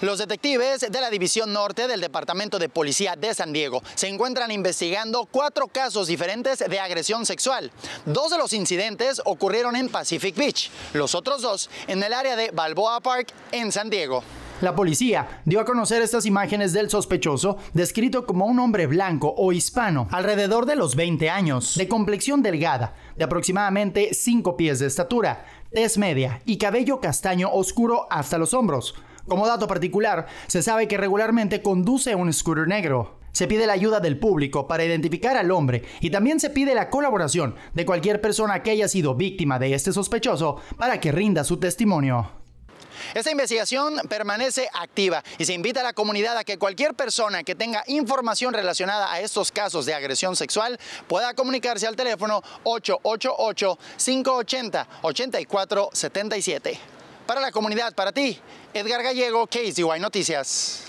Los detectives de la División Norte del Departamento de Policía de San Diego se encuentran investigando cuatro casos diferentes de agresión sexual. Dos de los incidentes ocurrieron en Pacific Beach, los otros dos en el área de Balboa Park en San Diego. La policía dio a conocer estas imágenes del sospechoso, descrito como un hombre blanco o hispano, alrededor de los 20 años, de complexión delgada, de aproximadamente 5 pies de estatura, tez media y cabello castaño oscuro hasta los hombros. Como dato particular, se sabe que regularmente conduce un scooter negro. Se pide la ayuda del público para identificar al hombre y también se pide la colaboración de cualquier persona que haya sido víctima de este sospechoso para que rinda su testimonio. Esta investigación permanece activa y se invita a la comunidad a que cualquier persona que tenga información relacionada a estos casos de agresión sexual pueda comunicarse al teléfono 888-580-8477. Para la comunidad, para ti, Edgar Gallego, KCY Noticias.